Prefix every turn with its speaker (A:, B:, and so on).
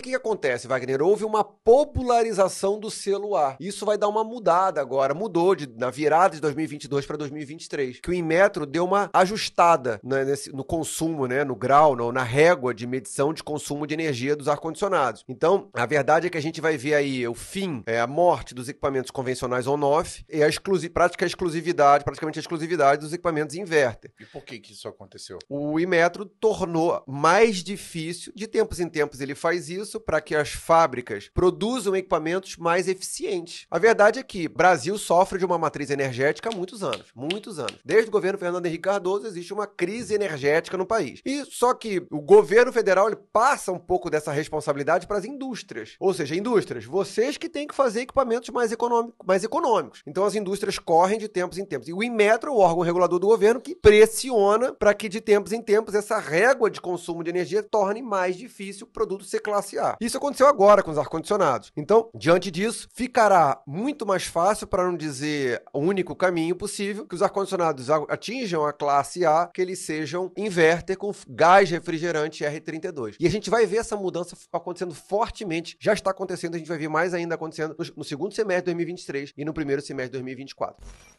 A: que, que acontece, Wagner? Houve uma popularização do selo A. Isso vai dar uma mudada agora. Mudou de, na virada de 2022 para 2023. Que o Inmetro deu uma ajustada né, nesse, no consumo, né, no grau, no, na régua de medição de consumo de energia dos ar-condicionados. Então, a verdade é que a gente vai ver aí o fim, é, a morte dos equipamentos convencionais on-off e a exclusi prática exclusividade, praticamente a exclusividade dos equipamentos inverter. E por que, que isso aconteceu? O Inmetro tornou mais difícil, de tempos em tempos ele faz isso, isso para que as fábricas produzam equipamentos mais eficientes. A verdade é que Brasil sofre de uma matriz energética há muitos anos, muitos anos. Desde o governo Fernando Henrique Cardoso existe uma crise energética no país. E só que o governo federal ele passa um pouco dessa responsabilidade para as indústrias. Ou seja, indústrias, vocês que têm que fazer equipamentos mais, econômico, mais econômicos. Então as indústrias correm de tempos em tempos. E o Inmetro é o órgão regulador do governo que pressiona para que de tempos em tempos essa régua de consumo de energia torne mais difícil o produto ser classificado negociar. Isso aconteceu agora com os ar-condicionados. Então, diante disso, ficará muito mais fácil, para não dizer o único caminho possível, que os ar-condicionados atinjam a classe A, que eles sejam inverter com gás refrigerante R32. E a gente vai ver essa mudança acontecendo fortemente, já está acontecendo, a gente vai ver mais ainda acontecendo no segundo semestre de 2023 e no primeiro semestre de 2024.